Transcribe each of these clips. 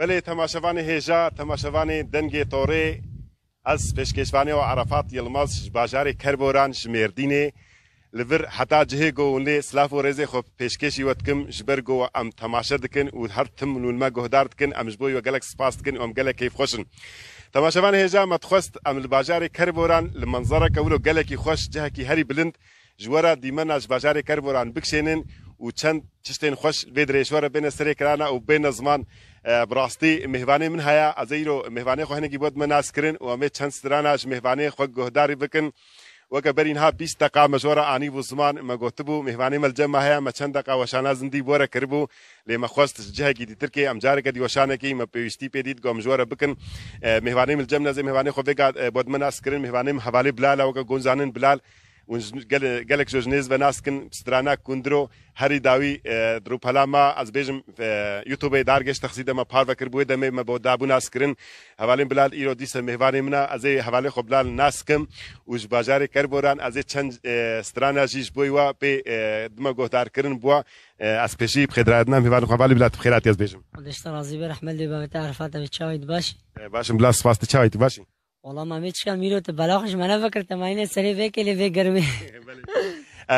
بله تماشاوان هیجا تماشاوان دنگ توره از پیشکشوانی و عرفات یلماز باجار کربوران جمردینه لبر حتا جهه گو لی سلاف و رزه خو پیشکشی وت کم جبر گو ام تماشا دکن و هر تم لون ما گهدار دکن ام جبوی و گلک سپاس دکن و ام گلک کیف خوشن تماشاوان هیجا متخست ام الباجار کربوران المنظره کولو گلکی خوش جهه کی هری بلند جوارا دیمناج باجار کربوران بکشینن و چند چشتین خوش بدرێشوەرە بێنە سرێکرانە و بێنە زمان براستی مهوانه من هيا ازیرو مهوانه خو هنگی بود من اسکرین و امه چند ستراناش مهوانه خو گهداری بکن وکه برین ها 20 دقه مجوره انی بو زمان ما گوتبو مهوانی مل جمع هيا ما چند دقه وشانه زندی بوره کربو لی ما خوست جهه کی دیتر کی امجار کدی وشانه کی ما پیوستی پیدید گو مجوره بکن مهوانی مل جمع نزه مهوانی خو وگا بود من اسکرین مهوانی حواله بلال او گونزانن بلال gelek jojnez ve naskin strana kundro herî dawî e, rûpela ma ez bêjim e, YouTubeê dargeş texsîde me par vekir bû demê me bo dabû naskirin hevalên bilal îro dîsa mêvanê min e ez ê hevalê xwe bilal naskim û ji bajarê kerboran ez ê çend strana jî ji boî wa pê dime guhdarkirin bû ez pêşî xêdradina mêvanê xwe valê bilal tu bixêratî ez bêjim. Deşta razî be rehmet lê bavê te erfa te çavê tu baş. Başim bilal spas tu çavê tu başî. والله ما میچکم میرو تو بلاخش منه فکر تماینه سری بکلی به گرمی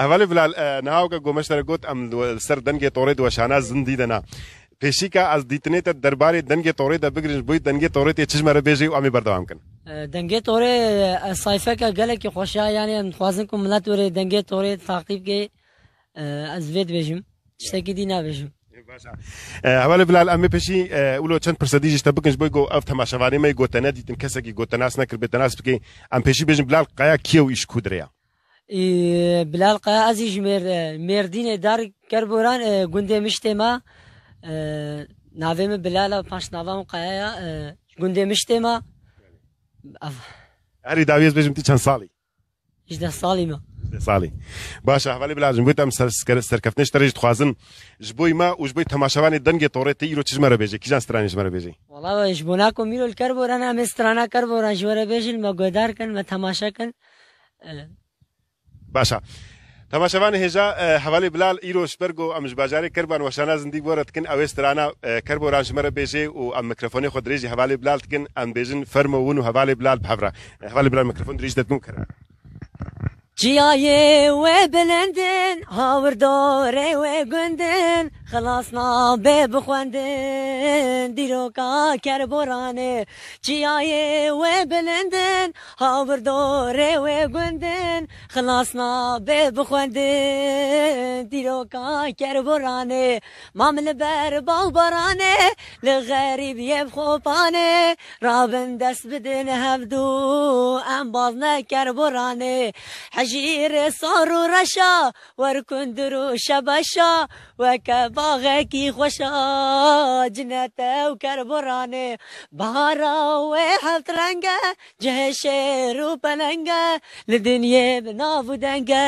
هەوەلی بلال ناوکە گۆمەشتەرە گوت ئەم سەر دەنگێ تۆڕێت وەشانە زندی دەنا پێشیکە ئەس دیتنێتە دەربارەی دەنگێ تۆڕێدا بگرنج بووی دەنگێ تۆڕێتی چژمەرە بێژی و ئەمی بەردەوامکن دەنگێ تۆڕێ سایفەکە گەلێکی خۆشیا یانیان خوازن و ملات وەرێ دەنگێ تۆڕێت تاقیبگەی ئەس بێت بێژم شتێکی دی نابێژم اول بلال امه پیشی اولو چند پرسدیجش تا بکنش بگو اف تماشاوانه می گوتنه دیتم کسی که گوتناس نکر بتناس بکی ام پیشی بجم بلال قیا کیو ایش کودریا بلال قیا ازیج مر مردین دار کربوران گنده مشته ما ناویم بلال پاش ناوام قیا گنده مشته ما هری داویز بجم تی چند سالی 18 سالی ما استحصالي باش هەوالی بلاژم بوویتم سەرکەفتنی شتەرێژ دخوازن ji بۆی ما و ji بۆی تەماشاوانی دەنگێ تۆڕێتی ئیرۆ چ ژمەرە بێژێ کیژان سترانی ژمەرە بێژی وڵا ji بۆ ناکۆ میرۆل کەر بۆران ئەمێ سترانە کەر بۆران ژوەرە بێژن مە گۆدارکەن مە تەماشاکەن باشە. تەماشەوان هێژا هەوالی بلال ئیرۆش بەرگ و ئەمش باجارێک کربان وەشانە زندی بۆرەتکن ئەوێ سترانە کرد بۆ رانژمەرە بێژێ و ئەم میکرفۆنی خۆ درێژی هەوالی بلالتکن ئەم بێژن فەرمە ون و هەوالی بلال بەڕە هەوالی بلال میکرفۆن درێژ دەبوو کرد. Ciaye ve belenden havur dore ve günden خلاص بخوانده دیرو دیروکا کر برانه چیای و بلندن ها و گندن خلاص بخوانده دیرو دیروکا کر برانه مامل بر باو برانه لغریب یه خوبانه رابن دست بدن هفدو ام باز نکر برانه حجیر صار و رشا ورکندرو شبشا وکبا کی خوشا جنت و کربرانه بهارا و حالت رنگه جه شیر و پلنگه لدنیه بناو و دنگه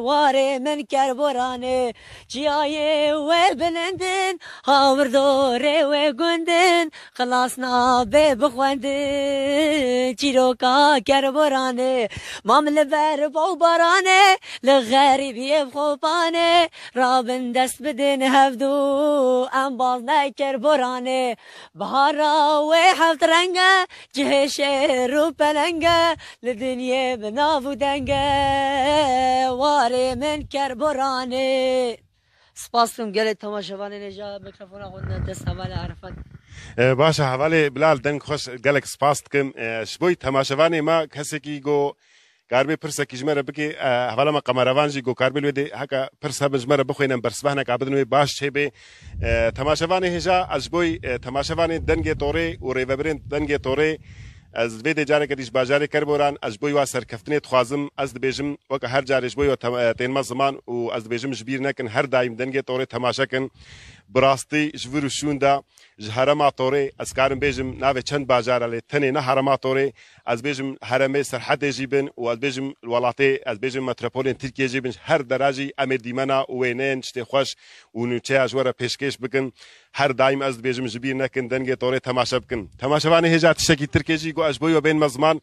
واره من کربرانه جیای و بلندن هاور دوره و گندن خلاص نابه بخوندن چیروکا کربرانه مامل بر باو بارانه لغریبی خوبانے رابند دست بدین هفدو ام باز نکر برانه بهارا و هفت رنگه جهش رو پلنگه لدنیه بناو دنگه واره من کر برانه سپاس کنم گل تماشوانه نجا میکروفون خود دست اول عرفت باشه حوالی بلال دنگ خوش گلک سپاس کم شبوی تماشاوان ما کسی که گو کار به پرسه کی جمره بکی حوالا ما قمروان جی گو کار بلوی دی حکا پرسه بجمره بخوینم برسبهنه که بدنوی باش چه به تماشوان هجا اجبوی تماشوان دنگ توری و ریوبرین دنگ توری از دوی دی جاره کدیش باجاره کر بوران از بوی و سرکفتنی تخوازم از بیجم وک هر جارش بوی و تینما زمان و از بیجم جبیر نکن هر دایم دنگ توری تماشا کن براستي جوور شون دا جهرما توري از كارم بيجم ناوي چند باجار علي تني نه هرما توري از بيجم هرمي سرحد جيبن و از بيجم ولاتي از بيجم متروبولين تركيا جيبن هر دراجي امر ديمنا وينين شتي خوش و نوچه اجوره پیشکش بکن هر دایم از بيجم جبير نكن دنگه توري تماشا بکن تماشا وانه هجات شكي تركيا جي گو اجبوي بين مزمان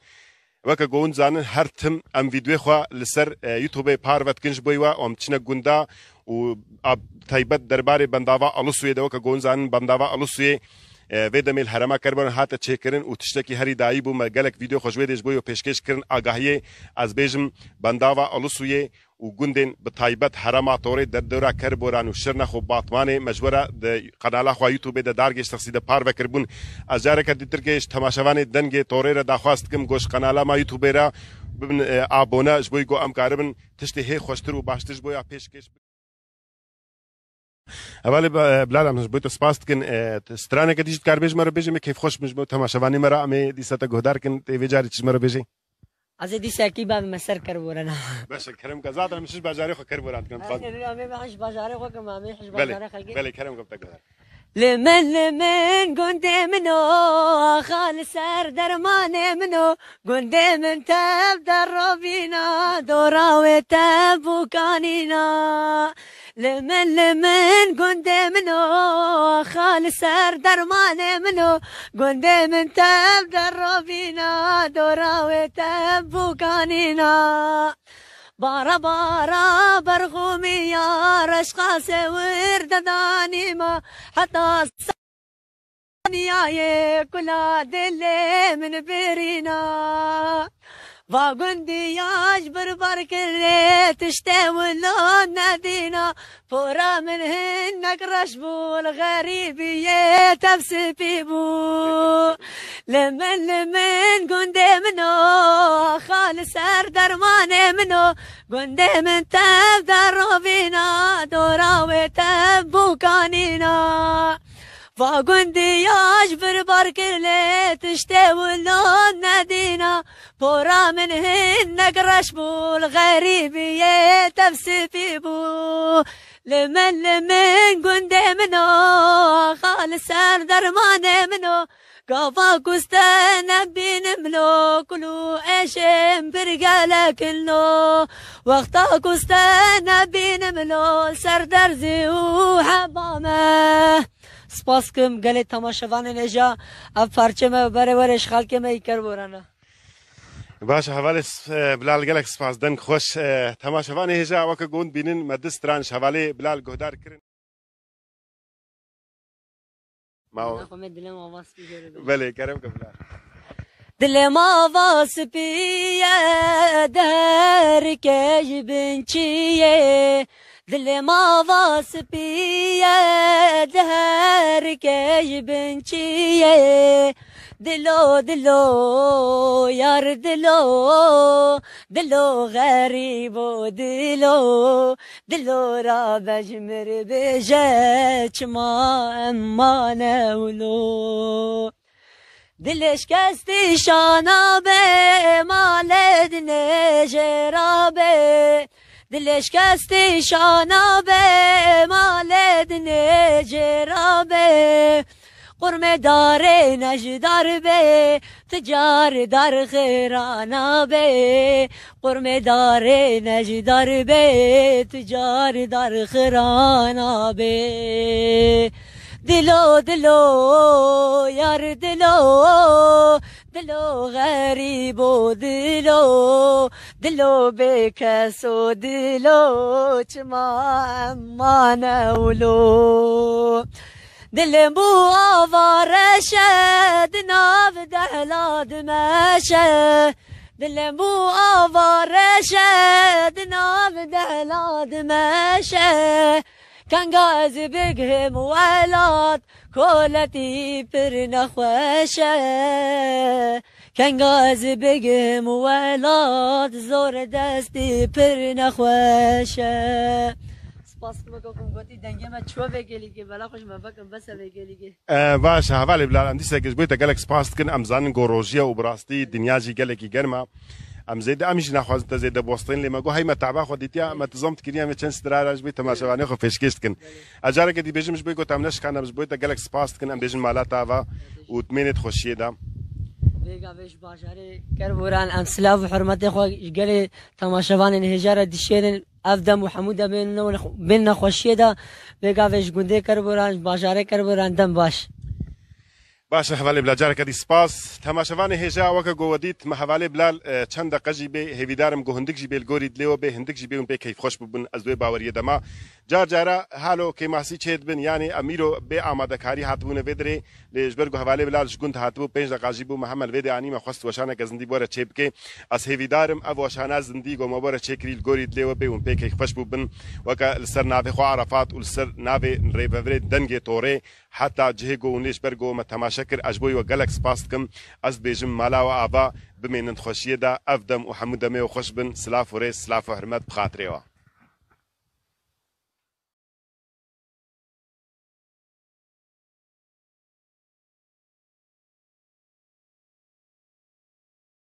وەکە گۆون زانن هەر تم ئەم یددیوێ خوا لەسەر یوتوبی پاروەت کنج بوویوە ئۆم چنە گوندا u ab tajbet derbarê bendava Alusuyê de weke gonzanin bendava Alusuyê vê demê herema kerbaran hate çêkirin û tiştekî herî dayî bû me gelek vîdeo xwejwê de ji bo pêşkêş kirin agahiyê ez bêjim bendava Alusuyê û gundên bi taybet herema torê derdora kerboran û şirna xwe batmanê mecwera di qenala xwe youtube de dargêj texsî de par vekiribûn ez careke dîtirkê ji temaşevanê dengê torê re daxwast dikim goş qenala ma youtube ra bibin abone ji bo ku em karibin tiştê hê xweştir û baştir ji bo ya pêşkêş اول بلال همش بوتو سپاست کن سترانه که دیشت کار بیش مرا بیشی می کیف خوش بیش بوت تماشوانی مرا امی دیسا تا گهدار کن تیوی جاری چیز مرا بیشی از دیسا کی با مسر کر بورنا باشه کرم که زاد همشش بازاری خو کر بوران کن امی بحش بازاری خو کم امی حش بازاری خلگی بله کرم گفت گهدار لمن لمن گنده منو خال سر درمان منو گنده من تب در روینا دوراوی تب و کانینا لمن لمن قند منو خالص سردر ما منو قند من تب دروبينا دورا تب كانينا بارا بارا برغومي يا رشقا سوير دداني ما حتى يا كل دل من برينا واغندي بارك بربر كريت اشتاون نادينا فورا من هنك رشبو الغريبية تفسي بيبو لمن لمن قندي منو خالص اردر ماني منو قندي من تاب درو بينا دوراوي تبو كانينا فاقندي بارك بربر كريت اشتاون نادينا بورا منهن قرش بول غريبية تفسي في بو لمن لمن قند منو خالص ما منو قفا كستان نبي ملو كلو اشم برقالة كلو وقتا كستان نبي ملو سردر زيو حبامه سباسكم قالت گلی نجا اب ما بره ورش خلک ما ایکر باشا حوالی آه، بلال گلک سپاسدن خوش آه، تماشاوان هجا وک گوند بینن مدستران حوالی بلال گهدار کرن ما بله کرم قبلا دل ما واسپیه در کج بنچیه دل ما واسپیه در کج بنچیه دلو دلو یار دلو دلو غریب و دلو دلو را بجمر بجه چما اما نولو دلش کستی شانا به مالد نجرا به دلش کستی شانا به مالد نجرا به قرمه داره نجدار به تجار دار خیرانا به قرمه داره نجدار به تجار دار خیرانا به دلو دلو یار دلو دلو غریب و دلو دلو بکس و دلو چما امان اولو دل بو آواره شد ناب دهلاد مشه دل بو آواره شد ناب دهلاد مشه کنگاز بگهم ولاد کولتی پر نخوشه کنگاز بگم ولاد زور دستی پر نخوشه پاس مگه کم گوتی دنگه ما چو بگلی که بلا خوش ما بکم بس بگلی که باش هاوال بلا ام دیسه گز گویتا گلک سپاست کن ام زانن گوروژیا و براستی دنیا جی گلکی گرما ام زید امش نخواست زید بوستن لی مگو هیما تعبا خود دیتیا ما تزمت کنی ام چند سترا راج بی تماشاوانه خو فشکست کن اجاره که دی بجمش بگو تمنش کنم بجو تا گلک سپاست کن ام بجن مالا تاوا و تمنت خوشیه دم بێگاێش باشارێ کەربوران ئەم سلااف و حرمەتی خۆ گەلێ تەماشەوانن هێژارە دیشێنن ئەفدەم و هەموو دەبێنەوە بن نەخۆشیێدا بێگاێش گوندێ کەربوران باژارێ کەربوران دەم باش. باشە هەواێ بلاجارەکەدی سپاس تەماشەوانی هێژا وەکە گۆوەدیت مەهەواێ بلال چەند دەقەژی بێ هێویدارم گۆهندێکژی بێلگۆریت لێەوە بێ هندێکژی بێون پێ کەی خۆش ببوون ئەزوێ باوەریە دەما جار جارا حالو که ماسی چید بن یعنی امیرو به آماده کاری هاتبونه بدره لجبر گو حواله بلال جگند هاتبو پنج دقاجی بو محمد وید انی ما خواست وشانه که زندی بوره چیب که از هیویدارم او وشانه زندی گو ما بوره چکریل گورید لیو به اون پیک خوش بو بن وکا لسر ناوی خو عرفات و لسر ناوی ریووری دنگ توره حتی جهه گو اون لجبر گو ما تماشا کر اجبوی و گلک سپاست کم از بیجم مالا و آبا بمینند خوشیه دا افدم و حمودمه و خوش بن سلاف و ریس سلاف و حرمت بخاطره و